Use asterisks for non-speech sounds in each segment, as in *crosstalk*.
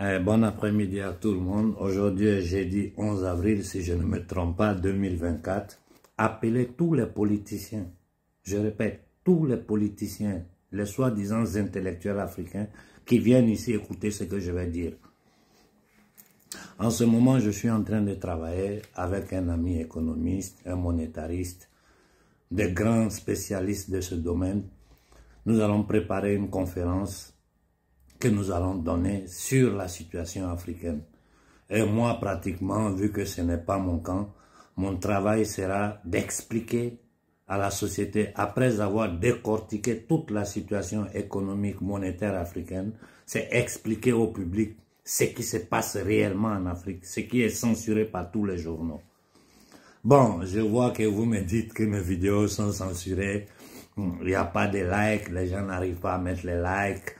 Eh, bon après-midi à tout le monde. Aujourd'hui, jeudi 11 avril, si je ne me trompe pas, 2024. Appelez tous les politiciens, je répète, tous les politiciens, les soi-disant intellectuels africains qui viennent ici écouter ce que je vais dire. En ce moment, je suis en train de travailler avec un ami économiste, un monétariste, des grands spécialistes de ce domaine. Nous allons préparer une conférence que nous allons donner sur la situation africaine. Et moi, pratiquement, vu que ce n'est pas mon camp, mon travail sera d'expliquer à la société, après avoir décortiqué toute la situation économique monétaire africaine, c'est expliquer au public ce qui se passe réellement en Afrique, ce qui est censuré par tous les journaux. Bon, je vois que vous me dites que mes vidéos sont censurées, il n'y a pas de likes, les gens n'arrivent pas à mettre les likes,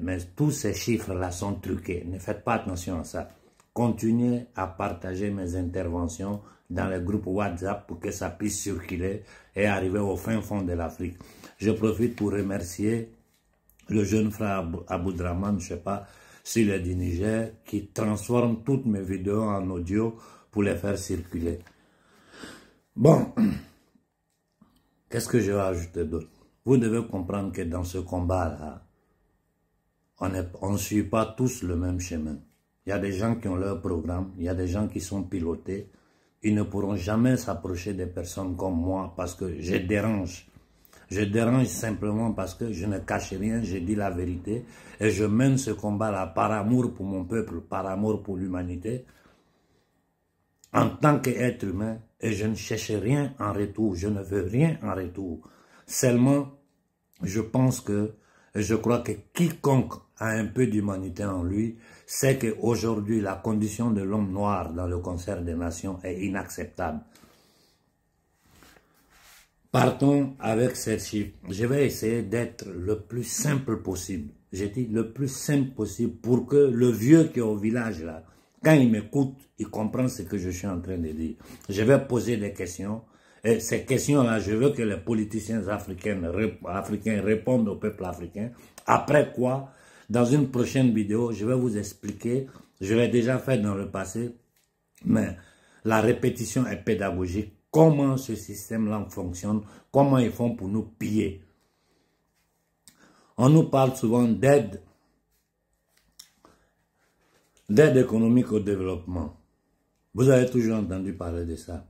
mais tous ces chiffres-là sont truqués. Ne faites pas attention à ça. Continuez à partager mes interventions dans le groupe WhatsApp pour que ça puisse circuler et arriver au fin fond de l'Afrique. Je profite pour remercier le jeune frère Aboudraman, je ne sais pas, s'il est du Niger, qui transforme toutes mes vidéos en audio pour les faire circuler. Bon, *clears throat* qu'est-ce que je vais ajouter d'autre Vous devez comprendre que dans ce combat-là, on ne suit pas tous le même chemin. Il y a des gens qui ont leur programme, il y a des gens qui sont pilotés. Ils ne pourront jamais s'approcher des personnes comme moi parce que je dérange. Je dérange simplement parce que je ne cache rien, je dis la vérité et je mène ce combat-là par amour pour mon peuple, par amour pour l'humanité, en tant qu'être humain et je ne cherche rien en retour, je ne veux rien en retour. Seulement, je pense que et je crois que quiconque a un peu d'humanité en lui sait qu'aujourd'hui, la condition de l'homme noir dans le concert des nations est inacceptable. Partons avec ces chiffres. Je vais essayer d'être le plus simple possible. J'ai dit le plus simple possible pour que le vieux qui est au village là, quand il m'écoute, il comprend ce que je suis en train de dire. Je vais poser des questions et ces questions-là, je veux que les politiciens africains, africains répondent au peuple africain. Après quoi, dans une prochaine vidéo, je vais vous expliquer, je l'ai déjà fait dans le passé, mais la répétition est pédagogique. Comment ce système-là fonctionne, comment ils font pour nous piller. On nous parle souvent d'aide, d'aide économique au développement. Vous avez toujours entendu parler de ça.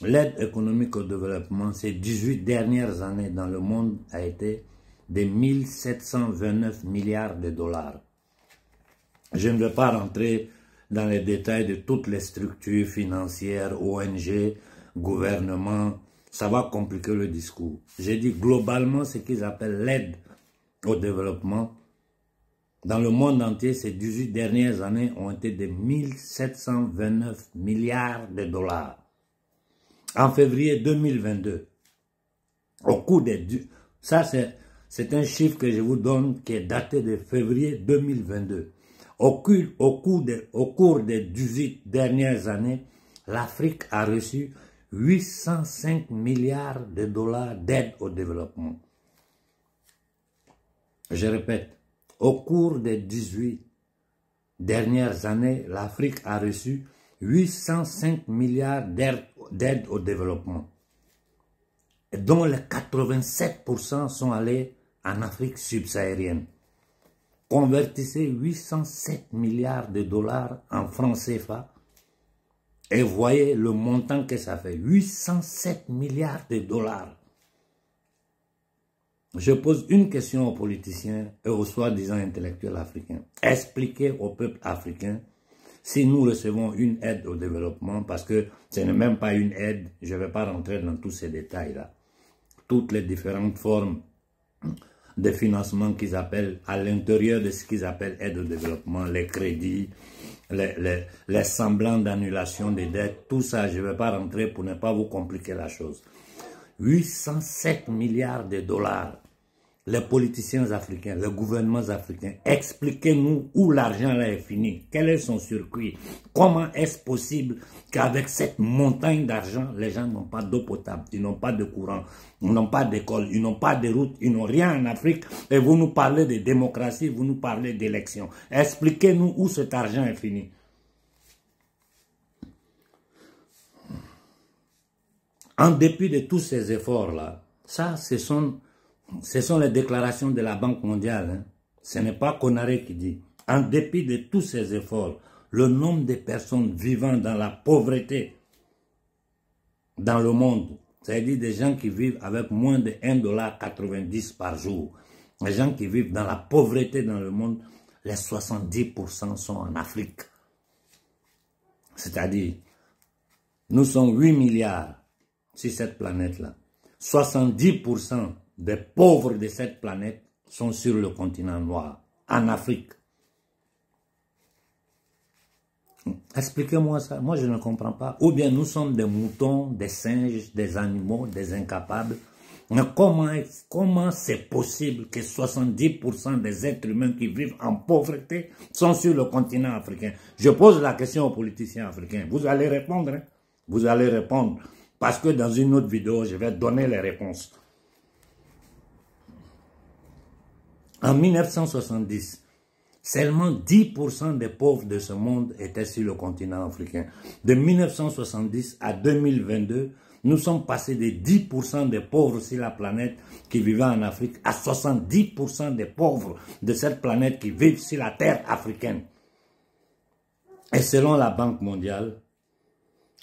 L'aide économique au développement ces 18 dernières années dans le monde a été de 1729 milliards de dollars. Je ne veux pas rentrer dans les détails de toutes les structures financières, ONG, gouvernement, ça va compliquer le discours. J'ai dit globalement ce qu'ils appellent l'aide au développement. Dans le monde entier, ces 18 dernières années ont été de 1729 milliards de dollars en février 2022. Au cours des... Ça, c'est un chiffre que je vous donne qui est daté de février 2022. Au cours, au cours, des 18 dernières années, l'Afrique a reçu 805 milliards de dollars d'aide au développement. Je répète, au cours des 18 dernières années, l'Afrique a reçu 805 milliards d'aide au développement, dont les 87% sont allés en Afrique subsaharienne. Convertissez 807 milliards de dollars en francs CFA et voyez le montant que ça fait. 807 milliards de dollars. Je pose une question aux politiciens et aux soi-disant intellectuels africains. Expliquez au peuple africain si nous recevons une aide au développement, parce que ce n'est même pas une aide, je ne vais pas rentrer dans tous ces détails-là. Toutes les différentes formes de financement qu'ils appellent, à l'intérieur de ce qu'ils appellent aide au développement, les crédits, les, semblants d'annulation des dettes, tout ça, je ne vais pas rentrer pour ne pas vous compliquer la chose. 807 milliards de dollars les politiciens africains, les gouvernements africains, expliquez-nous où l'argent là est fini, quel est son circuit, comment est-ce possible qu'avec cette montagne d'argent, les gens n'ont pas d'eau potable, ils n'ont pas de courant, ils n'ont pas d'école, ils n'ont pas de route, ils n'ont rien en Afrique, et vous nous parlez de démocratie, vous nous parlez d'élection. Expliquez-nous où cet argent est fini. En dépit de tous ces efforts-là, ça, ce sont ce sont les déclarations de la Banque mondiale. Hein. Ce n'est pas Conaré qui dit. En dépit de tous ces efforts, le nombre de personnes vivant dans la pauvreté dans le monde, c'est-à-dire des gens qui vivent avec moins de 1,90$ par jour, les gens qui vivent dans la pauvreté dans le monde, les 70% sont en Afrique. C'est-à-dire, nous sommes 8 milliards sur cette planète-là. 70% des pauvres de cette planète sont sur le continent noir, en Afrique. Expliquez-moi ça, moi je ne comprends pas. Ou bien nous sommes des moutons, des singes, des animaux, des incapables. Mais comment c'est possible que 70% des êtres humains qui vivent en pauvreté sont sur le continent africain Je pose la question aux politiciens africains. Vous allez répondre, hein? vous allez répondre. Parce que dans une autre vidéo, je vais donner les réponses. En 1970, Seulement 10% des pauvres de ce monde étaient sur le continent africain. De 1970 à 2022, nous sommes passés de 10% des pauvres sur la planète qui vivaient en Afrique à 70% des pauvres de cette planète qui vivent sur la terre africaine. Et selon la Banque mondiale,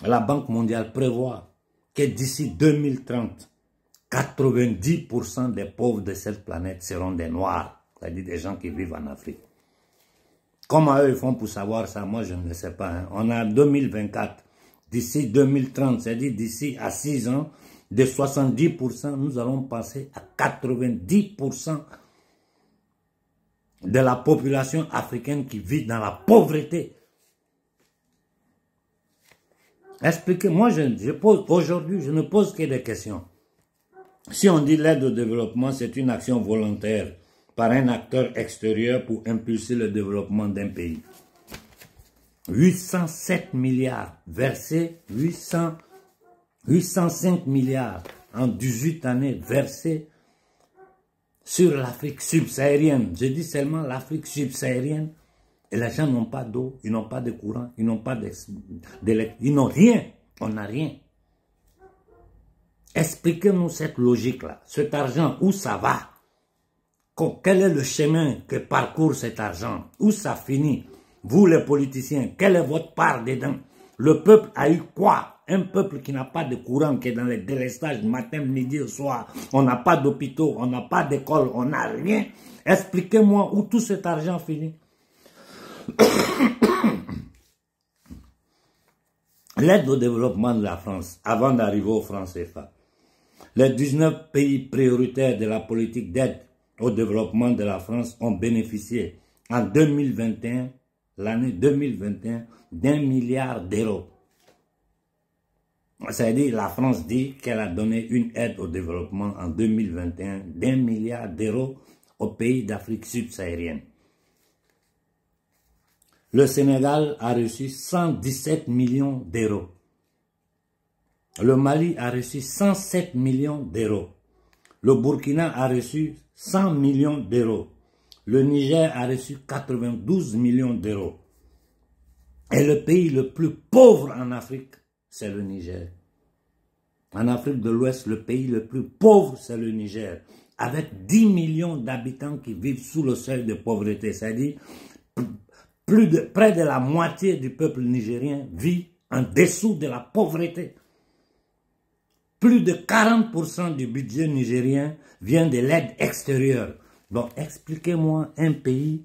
la Banque mondiale prévoit que d'ici 2030, 90% des pauvres de cette planète seront des Noirs, c'est-à-dire des gens qui vivent en Afrique. Comment eux font pour savoir ça, moi je ne sais pas. Hein. On a 2024, d'ici 2030, c'est-à-dire d'ici à 6 ans, de 70%, nous allons passer à 90% de la population africaine qui vit dans la pauvreté. Expliquez-moi, je, pose aujourd'hui, je ne pose que des questions. Si on dit l'aide au développement, c'est une action volontaire par un acteur extérieur pour impulser le développement d'un pays. 807 milliards versés, 805 milliards en 18 années versés sur l'Afrique subsaharienne. Je dis seulement l'Afrique subsaharienne. Et les gens n'ont pas d'eau, ils n'ont pas de courant, ils n'ont pas d'électricité, ils n'ont rien. On n'a rien. Expliquez-nous cette logique-là. Cet argent, où ça va Quel est le chemin que parcourt cet argent Où ça finit Vous les politiciens, quelle est votre part dedans Le peuple a eu quoi un peuple qui n'a pas de courant, qui est dans les délestages matin, midi, soir, on n'a pas d'hôpitaux, on n'a pas d'école, on n'a rien. Expliquez-moi où tout cet argent finit. *coughs* L'aide au développement de la France, avant d'arriver au france CFA, les 19 pays prioritaires de la politique d'aide au développement de la France ont bénéficié en 2021, l'année 2021, d'un milliard d'euros. C'est-à-dire, la France dit qu'elle a donné une aide au développement en 2021 d'un milliard d'euros aux pays d'Afrique subsaharienne. Le Sénégal a reçu 117 millions d'euros. Le Mali a reçu 107 millions d'euros. Le Burkina a reçu 100 millions d'euros. Le Niger a reçu 92 millions d'euros. Et le pays le plus pauvre en Afrique, c'est le Niger. En Afrique de l'Ouest, le pays le plus pauvre, c'est le Niger. Avec 10 millions d'habitants qui vivent sous le seuil de pauvreté. C'est-à-dire, plus de, près de la moitié du peuple nigérien vit en dessous de la pauvreté. Plus de 40% du budget nigérien vient de l'aide extérieure. Donc expliquez-moi un pays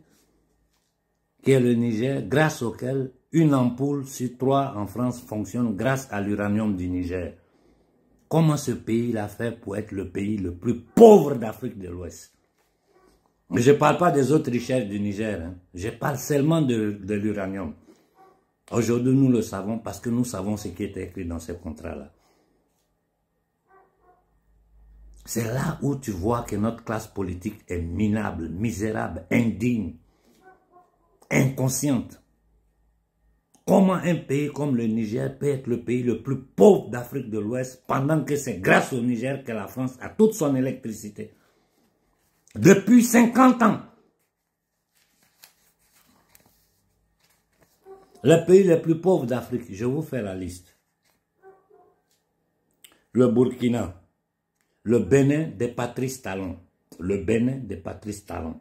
qui est le Niger, grâce auquel une ampoule sur trois en France fonctionne grâce à l'uranium du Niger. Comment ce pays l'a fait pour être le pays le plus pauvre d'Afrique de l'Ouest Mais je ne parle pas des autres richesses du Niger, hein. je parle seulement de, de l'uranium. Aujourd'hui, nous le savons parce que nous savons ce qui est écrit dans ces contrats-là. C'est là où tu vois que notre classe politique est minable, misérable, indigne, inconsciente. Comment un pays comme le Niger peut être le pays le plus pauvre d'Afrique de l'Ouest pendant que c'est grâce au Niger que la France a toute son électricité Depuis 50 ans Le pays le plus pauvre d'Afrique, je vous fais la liste. Le Burkina, le Bénin de Patrice Talon, le Bénin de Patrice Talon,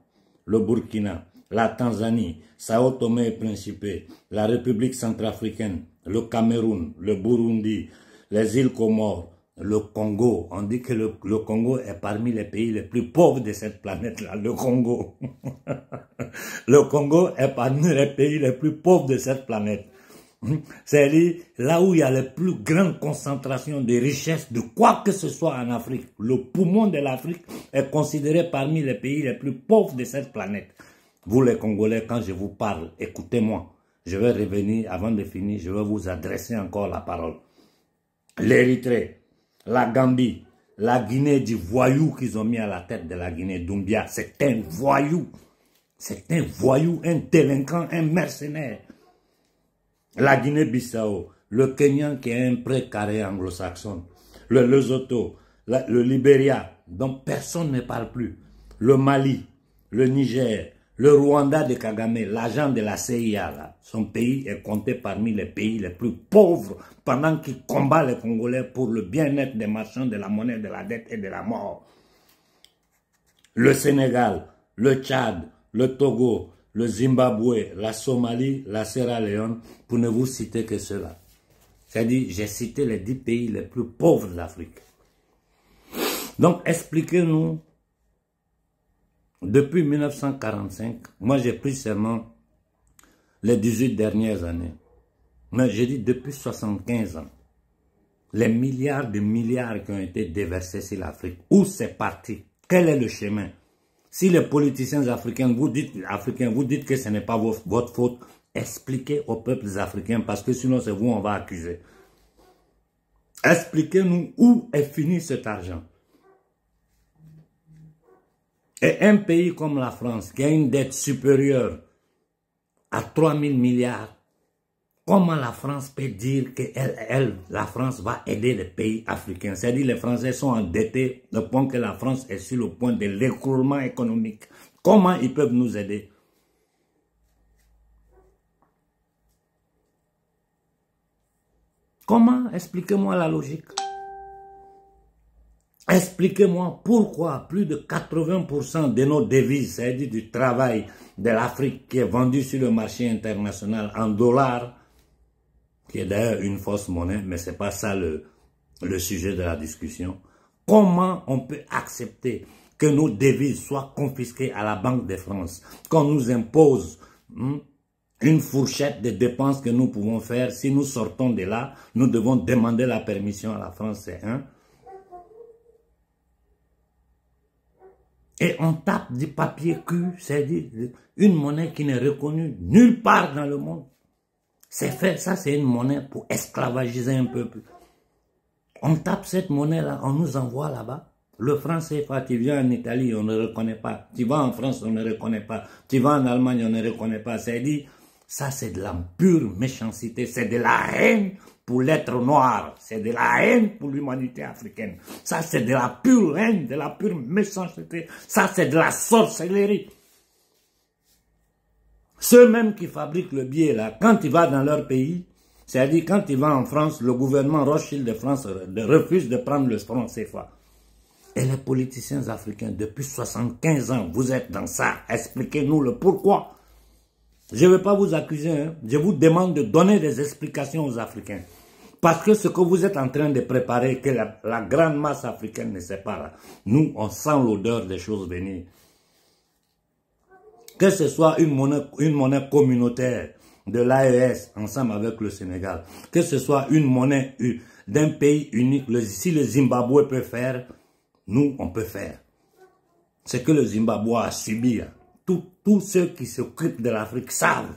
le Burkina, la Tanzanie, Sao Tomé et Principe, la République centrafricaine, le Cameroun, le Burundi, les îles Comores, le Congo. On dit que le, Congo est parmi les pays les plus pauvres de cette planète-là, le Congo. le Congo est parmi les pays les plus pauvres de cette planète. *laughs* Hmm? C'est là où il y a la plus grande concentration de richesses de quoi que ce soit en Afrique. Le poumon de l'Afrique est considéré parmi les pays les plus pauvres de cette planète. Vous les Congolais, quand je vous parle, écoutez-moi. Je vais revenir, avant de finir, je vais vous adresser encore la parole. L'Érythrée, la Gambie, la Guinée du voyou qu'ils ont mis à la tête de la Guinée, Dumbia, c'est un voyou. C'est un voyou, un délinquant, un mercenaire la Guinée-Bissau, le Kenyan qui est un prêt anglo-saxon, le Lesotho, le Libéria, dont personne ne parle plus, le Mali, le Niger, le Rwanda de Kagame, l'agent de la CIA, son pays est compté parmi les pays les plus pauvres pendant qu'il combat les Congolais pour le bien-être des marchands, de la monnaie, de la dette et de la mort. Le Sénégal, le Tchad, le Togo, le Zimbabwe, la Somalie, la Sierra Leone, pour ne vous citer que cela. C'est-à-dire, j'ai cité les dix pays les plus pauvres de l'Afrique. Donc, expliquez-nous, depuis 1945, moi j'ai pris seulement les 18 dernières années, mais j'ai dit depuis 75 ans, les milliards de milliards qui ont été déversés sur l'Afrique, où c'est parti, quel est le chemin si les politiciens africains, vous dites, africains, vous dites que ce n'est pas votre faute, expliquez aux peuples africains parce que sinon c'est vous on va accuser. Expliquez-nous où est fini cet argent. Et un pays comme la France qui a une dette supérieure à 3 000 milliards Comment la France peut dire que elle, la France va aider les pays africains C'est-à-dire les Français sont endettés au point que la France est sur le point de l'écroulement économique. Comment ils peuvent nous aider Comment Expliquez-moi la logique. Expliquez-moi pourquoi plus de 80% de nos devises, c'est-à-dire du travail de l'Afrique qui est vendu sur le marché international en dollars, qui est d'ailleurs une fausse monnaie, mais ce n'est pas ça le, sujet de la discussion. Comment on peut accepter que nos devises soient confisquées à la Banque de France, qu'on nous impose hein, une fourchette de dépenses que nous pouvons faire. Si nous sortons de là, nous devons demander la permission à la France. Hein? Et on tape du papier cul, c'est-à-dire une monnaie qui n'est reconnue nulle part dans le monde. C'est fait, ça c'est une monnaie pour esclavagiser un peuple. On tape cette monnaie-là, on nous envoie là-bas. Le français, tu viens en Italie, on ne reconnaît pas. Tu vas en France, on ne reconnaît pas. Tu vas en Allemagne, on ne reconnaît pas. C'est dit, ça c'est de la pure méchanceté, c'est de la haine pour l'être noir, c'est de la haine pour l'humanité africaine. Ça c'est de la pure haine, de la pure méchanceté, ça c'est de la sorcellerie. Ceux-mêmes qui fabriquent le billet là, quand il va dans leur pays, c'est-à-dire quand il va en France, le gouvernement Rochille de France refuse de prendre le franc fois. Et les politiciens africains, depuis 75 ans, vous êtes dans ça. Expliquez-nous le pourquoi. Je ne vais pas vous accuser. Hein. Je vous demande de donner des explications aux Africains. Parce que ce que vous êtes en train de préparer, que la, grande masse africaine ne sait pas, nous, on sent l'odeur des choses venir que ce soit une monnaie, une monnaie communautaire de l'AES ensemble avec le Sénégal, que ce soit une monnaie d'un pays unique, si le Zimbabwe peut faire, nous, on peut faire. Ce que le Zimbabwe a subi. Hein. Tous ceux qui s'occupent de l'Afrique savent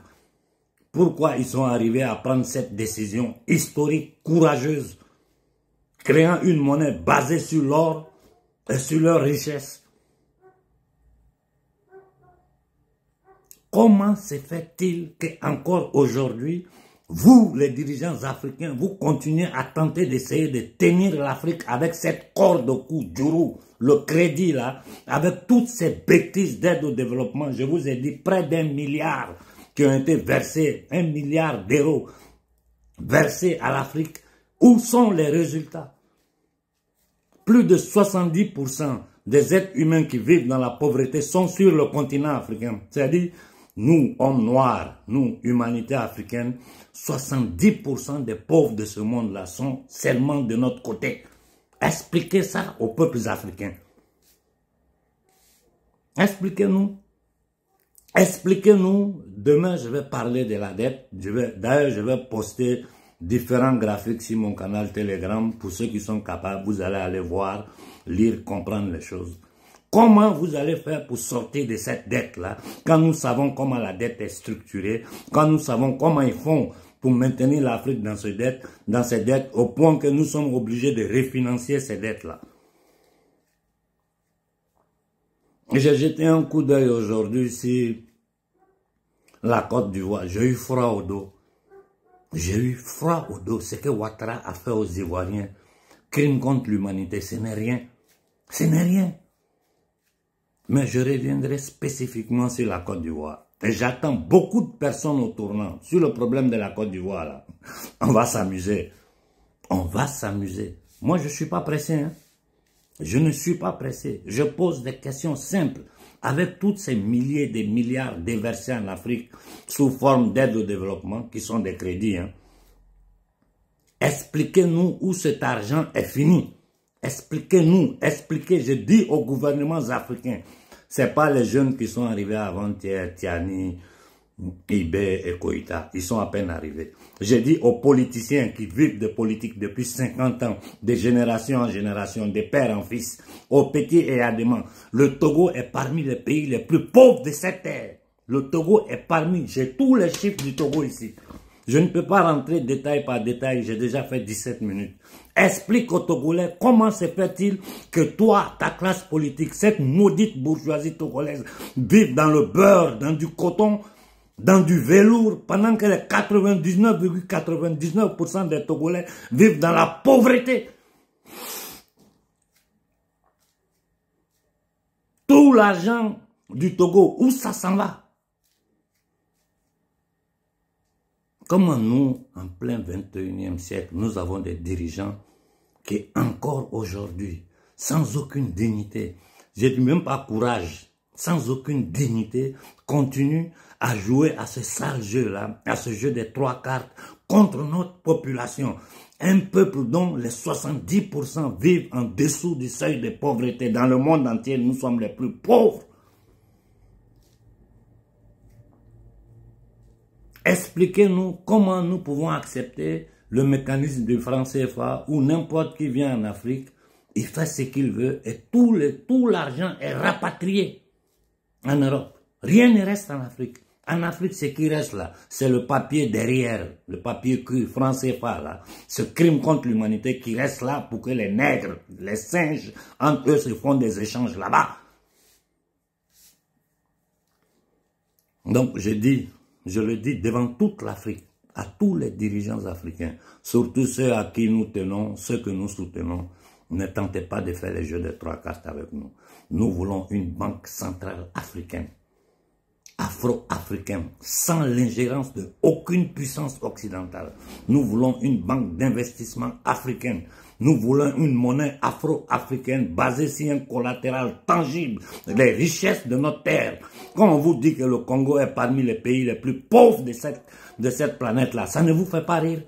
pourquoi ils sont arrivés à prendre cette décision historique, courageuse, créant une monnaie basée sur l'or et sur leur richesse Comment se fait-il qu'encore aujourd'hui, vous, les dirigeants africains, vous continuez à tenter d'essayer de tenir l'Afrique avec cette corde au cou le crédit là, avec toutes ces bêtises d'aide au développement. Je vous ai dit près d'un milliard qui ont été versés, un milliard d'euros versés à l'Afrique. Où sont les résultats Plus de 70% des êtres humains qui vivent dans la pauvreté sont sur le continent africain. C'est-à-dire nous, hommes noirs, nous, humanité africaine, 70% des pauvres de ce monde-là sont seulement de notre côté. Expliquez ça aux peuples africains. Expliquez-nous. Expliquez-nous. Demain, je vais parler de la dette. D'ailleurs, je vais poster différents graphiques sur mon canal Telegram. Pour ceux qui sont capables, vous allez aller voir, lire, comprendre les choses. Comment vous allez faire pour sortir de cette dette-là quand nous savons comment la dette est structurée, quand nous savons comment ils font pour maintenir l'Afrique dans, cette dette, dans ces dettes au point que nous sommes obligés de refinancer ces dettes-là J'ai jeté un coup d'œil aujourd'hui sur la Côte d'Ivoire. J'ai eu froid au dos. J'ai eu froid au dos. Ce que Ouattara a fait aux Ivoiriens, crime contre l'humanité, ce n'est rien. Ce n'est rien. Mais je reviendrai spécifiquement sur la Côte d'Ivoire. Et j'attends beaucoup de personnes au tournant sur le problème de la Côte d'Ivoire. On va s'amuser. On va s'amuser. Moi, je ne suis pas pressé. Hein. Je ne suis pas pressé. Je pose des questions simples. Avec tous ces milliers de milliards déversés en Afrique sous forme d'aide au développement, qui sont des crédits, hein, expliquez-nous où cet argent est fini. Expliquez-nous, expliquez, je dis aux gouvernements africains. ce n'est pas les jeunes qui sont arrivés avant-hier, Tiani, Ibé et Koïta. Ils sont à peine arrivés. Je dis aux politiciens qui vivent de politique depuis 50 ans, de génération en génération, de père en fils, aux petits et à demain. Le Togo est parmi les pays les plus pauvres de cette terre. Le Togo est parmi, j'ai tous les chiffres du Togo ici. Je ne peux pas rentrer détail par détail, j'ai déjà fait 17 minutes. Explique aux Togolais comment se fait-il que toi, ta classe politique, cette maudite bourgeoisie togolaise, vive dans le beurre, dans du coton, dans du velours, pendant que les 99,99% des Togolais vivent dans la pauvreté. Tout l'argent du Togo, où ça s'en va Comment nous, en plein 21e siècle, nous avons des dirigeants qui encore aujourd'hui, sans aucune dignité, je dis même pas courage, sans aucune dignité, continue à jouer à ce sale jeu-là, à ce jeu des trois cartes contre notre population. Un peuple dont les 70% vivent en dessous du seuil de pauvreté. Dans le monde entier, nous sommes les plus pauvres. Expliquez-nous comment nous pouvons accepter le mécanisme du franc CFA ou n'importe qui vient en Afrique, il fait ce qu'il veut et tout l'argent est rapatrié en Europe. Rien ne reste en Afrique. En Afrique, ce qui reste là, c'est le papier derrière, le papier cru, franc CFA là, ce crime contre l'humanité qui reste là pour que les nègres, les singes, entre eux se font des échanges là-bas. Donc je dis, je le dis devant toute l'Afrique, à tous les dirigeants africains, surtout ceux à qui nous tenons, ceux que nous soutenons, ne tentez pas de faire les jeux de trois cartes avec nous. Nous voulons une banque centrale africaine, afro-africaine, sans l'ingérence de aucune puissance occidentale. Nous voulons une banque d'investissement africaine. Nous voulons une monnaie afro-africaine basée sur un collatéral tangible, les richesses de nos terres. Quand on vous dit que le Congo est parmi les pays les plus pauvres de cette de cette planète-là. Ça ne vous fait pas rire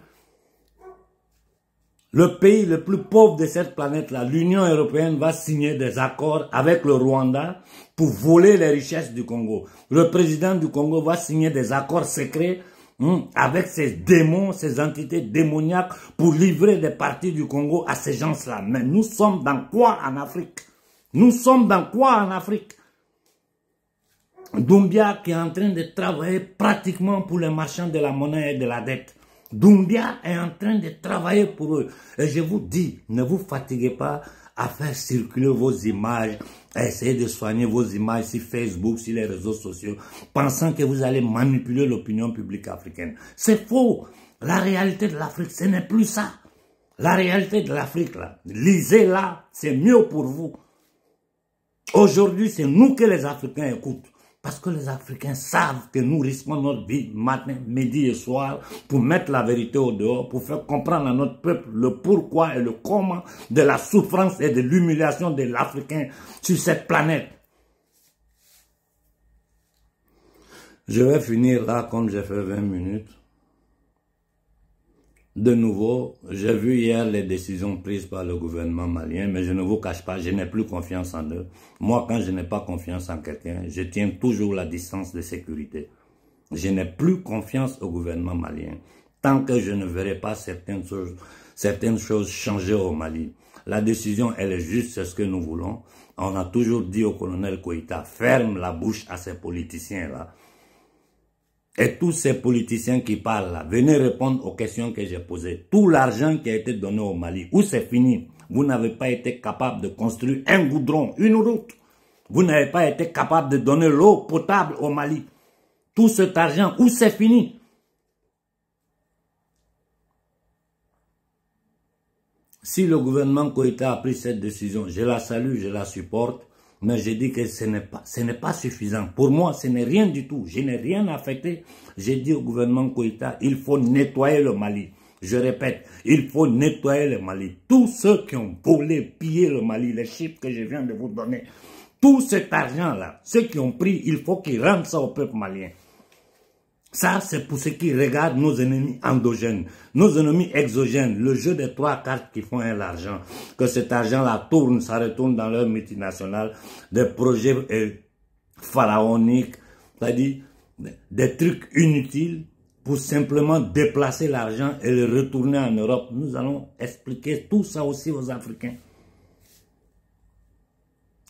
Le pays le plus pauvre de cette planète-là, l'Union européenne va signer des accords avec le Rwanda pour voler les richesses du Congo. Le président du Congo va signer des accords secrets hein, avec ces démons, ces entités démoniaques pour livrer des parties du Congo à ces gens-là. Mais nous sommes dans quoi en Afrique Nous sommes dans quoi en Afrique Dumbia qui est en train de travailler pratiquement pour les marchands de la monnaie et de la dette. Dumbia est en train de travailler pour eux. Et je vous dis, ne vous fatiguez pas à faire circuler vos images, à essayer de soigner vos images sur Facebook, sur les réseaux sociaux, pensant que vous allez manipuler l'opinion publique africaine. C'est faux. La réalité de l'Afrique, ce n'est plus ça. La réalité de l'Afrique, là, lisez-la, c'est mieux pour vous. Aujourd'hui, c'est nous que les Africains écoutent. Parce que les Africains savent que nous risquons notre vie matin, midi et soir pour mettre la vérité au dehors, pour faire comprendre à notre peuple le pourquoi et le comment de la souffrance et de l'humiliation de l'Africain sur cette planète. Je vais finir là comme j'ai fait 20 minutes. De nouveau, j'ai vu hier les décisions prises par le gouvernement malien, mais je ne vous cache pas, je n'ai plus confiance en eux. Moi, quand je n'ai pas confiance en quelqu'un, je tiens toujours la distance de sécurité. Je n'ai plus confiance au gouvernement malien. Tant que je ne verrai pas certaines choses, changer au Mali. La décision, elle est juste, c'est ce que nous voulons. On a toujours dit au colonel Koïta, ferme la bouche à ces politiciens-là. Et tous ces politiciens qui parlent là, venez répondre aux questions que j'ai posées. Tout l'argent qui a été donné au Mali, où c'est fini Vous n'avez pas été capable de construire un goudron, une route. Vous n'avez pas été capable de donner l'eau potable au Mali. Tout cet argent, où c'est fini Si le gouvernement Koïta a pris cette décision, je la salue, je la supporte, mais je dis que ce n'est pas, suffisant. Pour moi, ce n'est rien du tout. Je n'ai rien affecté. J'ai dit au gouvernement Koïta, il faut nettoyer le Mali. Je répète, il faut nettoyer le Mali. Tous ceux qui ont volé, pillé le Mali, les chiffres que je viens de vous donner, tout cet argent-là, ceux qui ont pris, il faut qu'ils rendent ça au peuple malien. Ça, c'est pour ceux qui regardent nos ennemis endogènes, nos ennemis exogènes, le jeu des trois cartes qui font l'argent. Que cet argent-là tourne, ça retourne dans leur multinationales, des projets euh, pharaoniques, c'est-à-dire des trucs inutiles pour simplement déplacer l'argent et le retourner en Europe. Nous allons expliquer tout ça aussi aux Africains.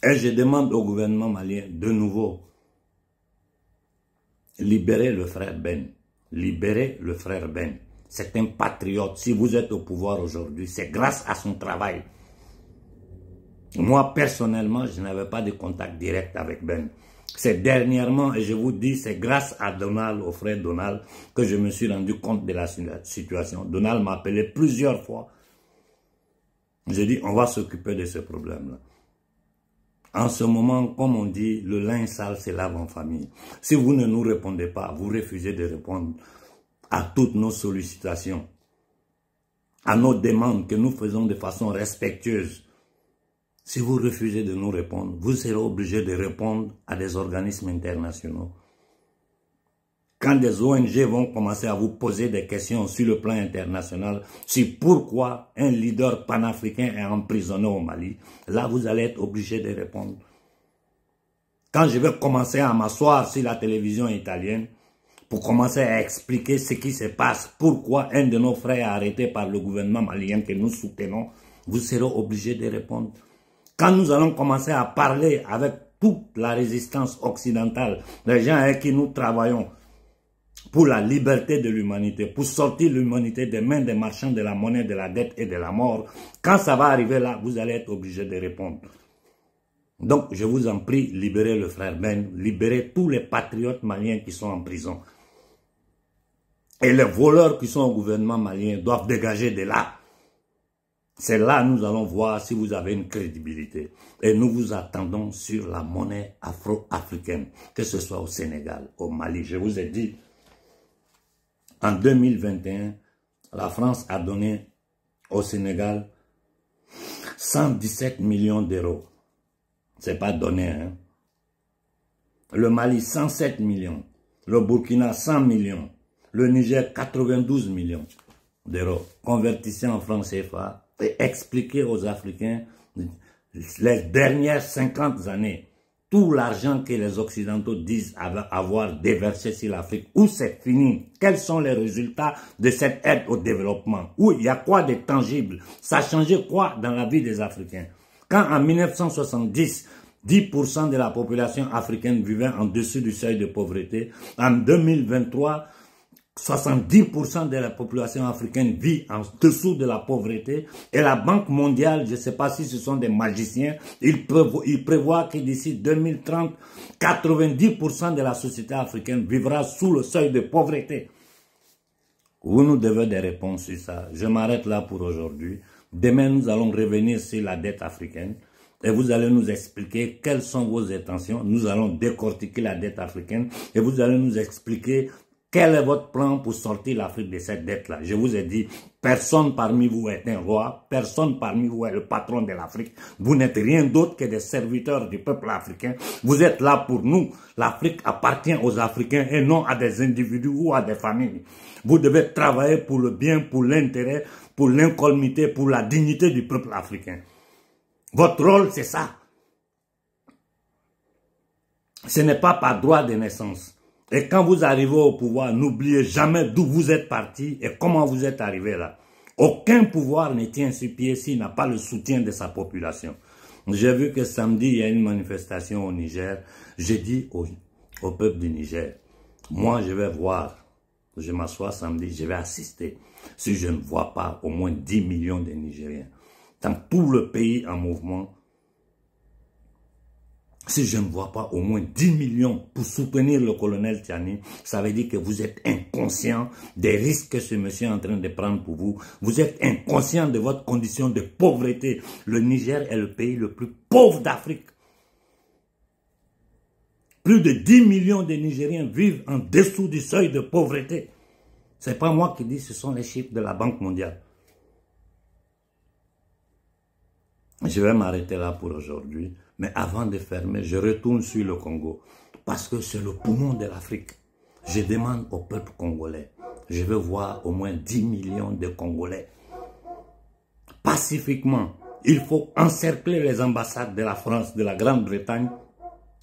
Et je demande au gouvernement malien de nouveau Libérez le frère Ben. Libérez le frère Ben. C'est un patriote. Si vous êtes au pouvoir aujourd'hui, c'est grâce à son travail. Moi, personnellement, je n'avais pas de contact direct avec Ben. C'est dernièrement, et je vous dis, c'est grâce à Donald, au frère Donald, que je me suis rendu compte de la situation. Donald m'a appelé plusieurs fois. J'ai dit, on va s'occuper de ce problème-là. En ce moment, comme on dit, le linge sale c'est lavant en famille. Si vous ne nous répondez pas, vous refusez de répondre à toutes nos sollicitations, à nos demandes que nous faisons de façon respectueuse. Si vous refusez de nous répondre, vous serez obligé de répondre à des organismes internationaux quand des ONG vont commencer à vous poser des questions sur le plan international, sur pourquoi un leader panafricain est emprisonné au Mali, là vous allez être obligé de répondre. Quand je vais commencer à m'asseoir sur la télévision italienne pour commencer à expliquer ce qui se passe, pourquoi un de nos frères est arrêté par le gouvernement malien que nous soutenons, vous serez obligé de répondre. Quand nous allons commencer à parler avec toute la résistance occidentale, les gens avec qui nous travaillons, pour la liberté de l'humanité, pour sortir l'humanité des mains des marchands de la monnaie, de la dette et de la mort. Quand ça va arriver là, vous allez être obligé de répondre. Donc, je vous en prie, libérez le frère Ben, libérez tous les patriotes maliens qui sont en prison. Et les voleurs qui sont au gouvernement malien doivent dégager de là. C'est là nous allons voir si vous avez une crédibilité. Et nous vous attendons sur la monnaie afro-africaine, que ce soit au Sénégal, au Mali. Je vous ai dit, en 2021, la France a donné au Sénégal 117 millions d'euros. C'est pas donné, hein. Le Mali, 107 millions. Le Burkina, 100 millions. Le Niger, 92 millions d'euros. Convertissez en francs CFA et expliquez aux Africains les dernières 50 années tout l'argent que les Occidentaux disent avoir déversé sur l'Afrique, où c'est fini Quels sont les résultats de cette aide au développement Où il y a quoi de tangible Ça a changé quoi dans la vie des Africains Quand en 1970, 10% de la population africaine vivait en dessous du seuil de pauvreté, en 2023, 70% de la population africaine vit en dessous de la pauvreté. Et la Banque mondiale, je ne sais pas si ce sont des magiciens, ils, peuvent prévoient que d'ici 2030, 90% de la société africaine vivra sous le seuil de pauvreté. Vous nous devez des réponses sur ça. Je m'arrête là pour aujourd'hui. Demain, nous allons revenir sur la dette africaine et vous allez nous expliquer quelles sont vos intentions. Nous allons décortiquer la dette africaine et vous allez nous expliquer quel est votre plan pour sortir l'Afrique de cette dette-là Je vous ai dit, personne parmi vous est un roi, personne parmi vous est le patron de l'Afrique. Vous n'êtes rien d'autre que des serviteurs du peuple africain. Vous êtes là pour nous. L'Afrique appartient aux Africains et non à des individus ou à des familles. Vous devez travailler pour le bien, pour l'intérêt, pour l'incolmité, pour la dignité du peuple africain. Votre rôle, c'est ça. Ce n'est pas par droit de naissance. Et quand vous arrivez au pouvoir, n'oubliez jamais d'où vous êtes parti et comment vous êtes arrivé là. Aucun pouvoir ne tient sur pied s'il n'a pas le soutien de sa population. J'ai vu que samedi, il y a une manifestation au Niger. J'ai dit au, au peuple du Niger, moi je vais voir, je m'assois samedi, je vais assister. Si je ne vois pas au moins 10 millions de Nigériens dans tout le pays en mouvement, si je ne vois pas au moins 10 millions pour soutenir le colonel Tiani, ça veut dire que vous êtes inconscient des risques que ce monsieur est en train de prendre pour vous. Vous êtes inconscient de votre condition de pauvreté. Le Niger est le pays le plus pauvre d'Afrique. Plus de 10 millions de Nigériens vivent en dessous du seuil de pauvreté. Ce n'est pas moi qui dis, ce sont les chiffres de la Banque mondiale. Je vais m'arrêter là pour aujourd'hui. Mais avant de fermer, je retourne sur le Congo. Parce que c'est le poumon de l'Afrique. Je demande au peuple congolais. Je veux voir au moins 10 millions de Congolais. Pacifiquement, il faut encercler les ambassades de la France, de la Grande-Bretagne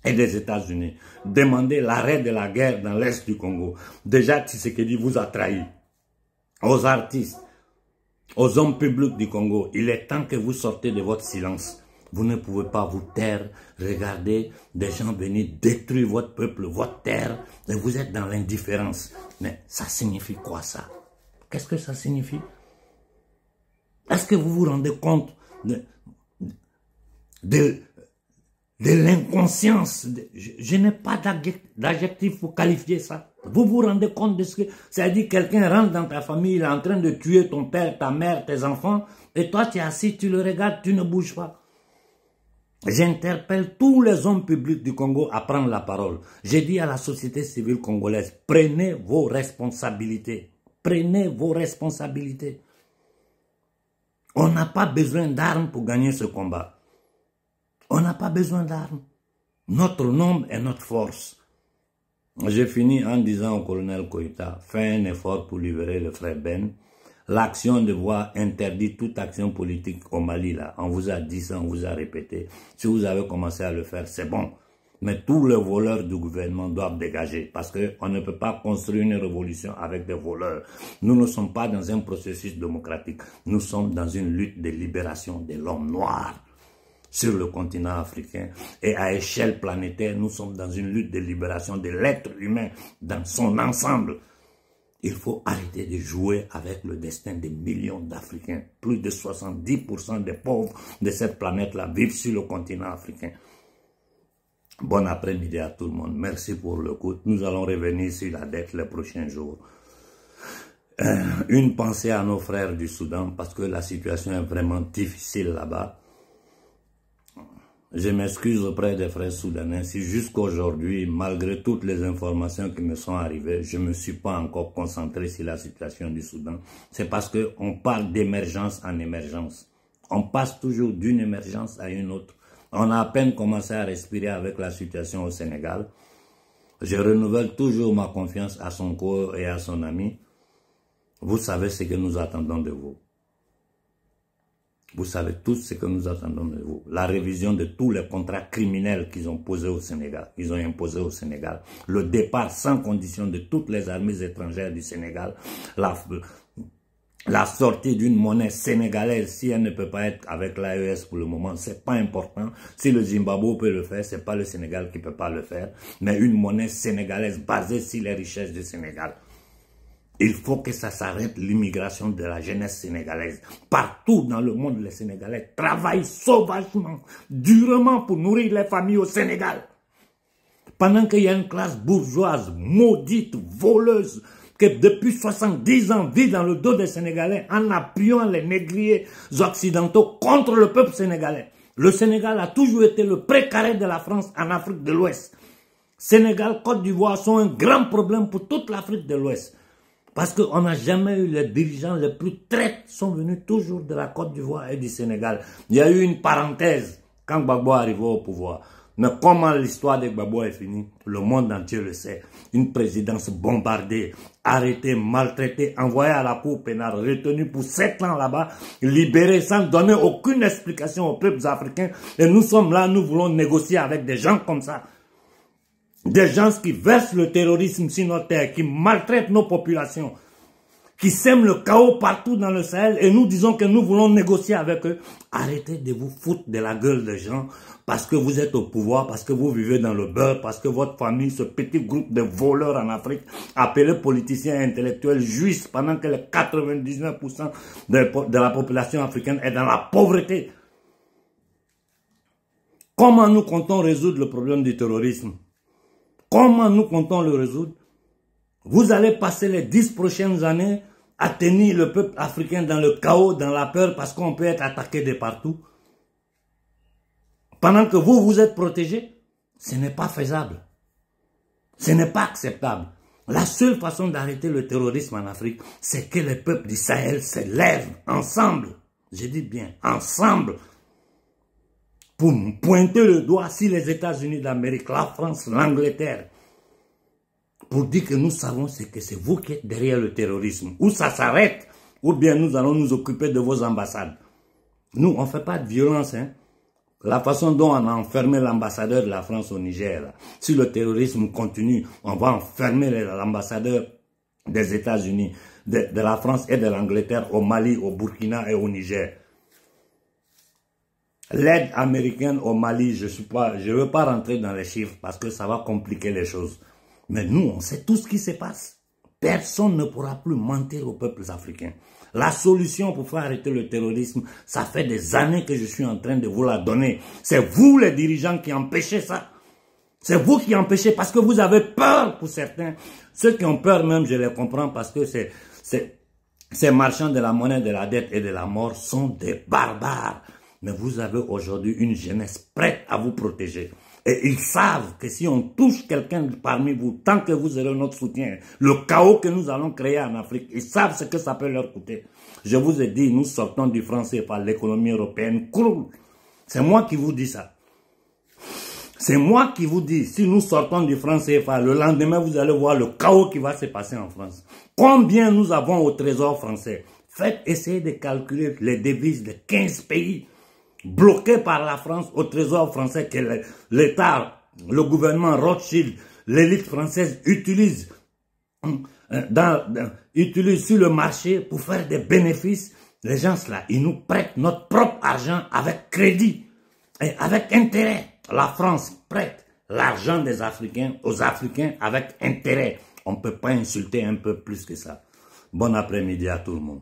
et des États-Unis. Demander l'arrêt de la guerre dans l'Est du Congo. Déjà, Tshisekedi vous a trahi. Aux artistes, aux hommes publics du Congo, il est temps que vous sortez de votre silence. Vous ne pouvez pas vous taire, regarder des gens venir détruire votre peuple, votre terre, et vous êtes dans l'indifférence. Mais ça signifie quoi ça Qu'est-ce que ça signifie Est-ce que vous vous rendez compte de, de, l'inconscience Je, je n'ai pas d'adjectif pour qualifier ça. Vous vous rendez compte de ce que... C'est-à-dire quelqu'un rentre dans ta famille, il est en train de tuer ton père, ta mère, tes enfants, et toi tu es assis, tu le regardes, tu ne bouges pas. J'interpelle tous les hommes publics du Congo à prendre la parole. J'ai dit à la société civile congolaise, prenez vos responsabilités. Prenez vos responsabilités. On n'a pas besoin d'armes pour gagner ce combat. On n'a pas besoin d'armes. Notre nombre est notre force. J'ai fini en disant au colonel Koïta, fais un effort pour libérer le frère Ben l'action de voix interdit toute action politique au Mali, là. On vous a dit ça, on vous a répété. Si vous avez commencé à le faire, c'est bon. Mais tous les voleurs du gouvernement doivent dégager parce qu'on ne peut pas construire une révolution avec des voleurs. Nous ne sommes pas dans un processus démocratique. Nous sommes dans une lutte de libération de l'homme noir sur le continent africain et à échelle planétaire, nous sommes dans une lutte de libération de l'être humain dans son ensemble. Il faut arrêter de jouer avec le destin des millions d'Africains. Plus de 70% des pauvres de cette planète-là vivent sur le continent africain. Bon après-midi à tout le monde. Merci pour l'écoute. Nous allons revenir sur la dette les prochains jours. Euh, une pensée à nos frères du Soudan parce que la situation est vraiment difficile là-bas. Je m'excuse auprès des frères soudanais si jusqu'aujourd'hui, malgré toutes les informations qui me sont arrivées, je ne me suis pas encore concentré sur la situation du Soudan. C'est parce qu'on parle d'émergence en émergence. On passe toujours d'une émergence à une autre. On a à peine commencé à respirer avec la situation au Sénégal. Je renouvelle toujours ma confiance à son corps et à son ami. Vous savez ce que nous attendons de vous. Vous savez tous ce que nous attendons de vous. La révision de tous les contrats criminels qu'ils ont posés au Sénégal, ils ont imposés au Sénégal. Le départ sans condition de toutes les armées étrangères du Sénégal. La, sortie d'une monnaie sénégalaise, si elle ne peut pas être avec l'AES pour le moment, c'est pas important. Si le Zimbabwe peut le faire, ce n'est pas le Sénégal qui peut pas le faire. Mais une monnaie sénégalaise basée sur les richesses du Sénégal. Il faut que ça s'arrête, l'immigration de la jeunesse sénégalaise. Partout dans le monde, les Sénégalais travaillent sauvagement, durement pour nourrir les familles au Sénégal. Pendant qu'il y a une classe bourgeoise, maudite, voleuse, qui depuis 70 ans vit dans le dos des Sénégalais en appuyant les négriers occidentaux contre le peuple sénégalais. Le Sénégal a toujours été le précaré de la France en Afrique de l'Ouest. Sénégal, Côte d'Ivoire sont un grand problème pour toute l'Afrique de l'Ouest. Parce qu'on n'a jamais eu les dirigeants les plus traites sont venus toujours de la Côte d'Ivoire et du Sénégal. Il y a eu une parenthèse quand Gbagbo arrivé au pouvoir. Mais comment l'histoire de Gbagbo est finie, le monde entier le sait. Une présidence bombardée, arrêtée, maltraitée, envoyée à la cour pénale, retenue pour sept ans là-bas, libérée sans donner aucune explication aux peuples africains. Et nous sommes là, nous voulons négocier avec des gens comme ça. Des gens qui versent le terrorisme sur nos terres, qui maltraitent nos populations, qui sèment le chaos partout dans le Sahel et nous disons que nous voulons négocier avec eux. Arrêtez de vous foutre de la gueule des gens parce que vous êtes au pouvoir, parce que vous vivez dans le beurre, parce que votre famille, ce petit groupe de voleurs en Afrique, appelés politiciens intellectuels, juifs pendant que les 99% de la population africaine est dans la pauvreté. Comment nous comptons résoudre le problème du terrorisme Comment nous comptons le résoudre Vous allez passer les dix prochaines années à tenir le peuple africain dans le chaos, dans la peur, parce qu'on peut être attaqué de partout. Pendant que vous, vous êtes protégé, ce n'est pas faisable. Ce n'est pas acceptable. La seule façon d'arrêter le terrorisme en Afrique, c'est que les peuples du Sahel se lèvent ensemble. Je dis bien, ensemble, pour pointer le doigt sur les États-Unis d'Amérique, la France, l'Angleterre, pour dire que nous savons ce que c'est vous qui êtes derrière le terrorisme. Ou ça s'arrête, ou bien nous allons nous occuper de vos ambassades. Nous, on ne fait pas de violence. Hein. La façon dont on a enfermé l'ambassadeur de la France au Niger, si le terrorisme continue, on va enfermer l'ambassadeur des États-Unis, de la France et de l'Angleterre au Mali, au Burkina et au Niger. L'aide américaine au Mali, je ne veux pas rentrer dans les chiffres parce que ça va compliquer les choses. Mais nous, on sait tout ce qui se passe. Personne ne pourra plus mentir aux peuples africains. La solution pour faire arrêter le terrorisme, ça fait des années que je suis en train de vous la donner. C'est vous les dirigeants qui empêchez ça. C'est vous qui empêchez parce que vous avez peur pour certains. Ceux qui ont peur même, je les comprends parce que ces marchands de la monnaie, de la dette et de la mort sont des barbares. Mais vous avez aujourd'hui une jeunesse prête à vous protéger. Et ils savent que si on touche quelqu'un parmi vous, tant que vous aurez notre soutien, le chaos que nous allons créer en Afrique, ils savent ce que ça peut leur coûter. Je vous ai dit, nous sortons du français par l'économie européenne croule. C'est moi qui vous dis ça. C'est moi qui vous dis, si nous sortons du franc CFA, le lendemain, vous allez voir le chaos qui va se passer en France. Combien nous avons au trésor français Faites essayer de calculer les devises de 15 pays bloqué par la France au trésor français que l'État, le gouvernement Rothschild, l'élite française utilise, euh, euh, utilise sur le marché pour faire des bénéfices. Les gens là, ils nous prêtent notre propre argent avec crédit et avec intérêt. La France prête l'argent des Africains aux Africains avec intérêt. On ne peut pas insulter un peu plus que ça. Bon après-midi à tout le monde.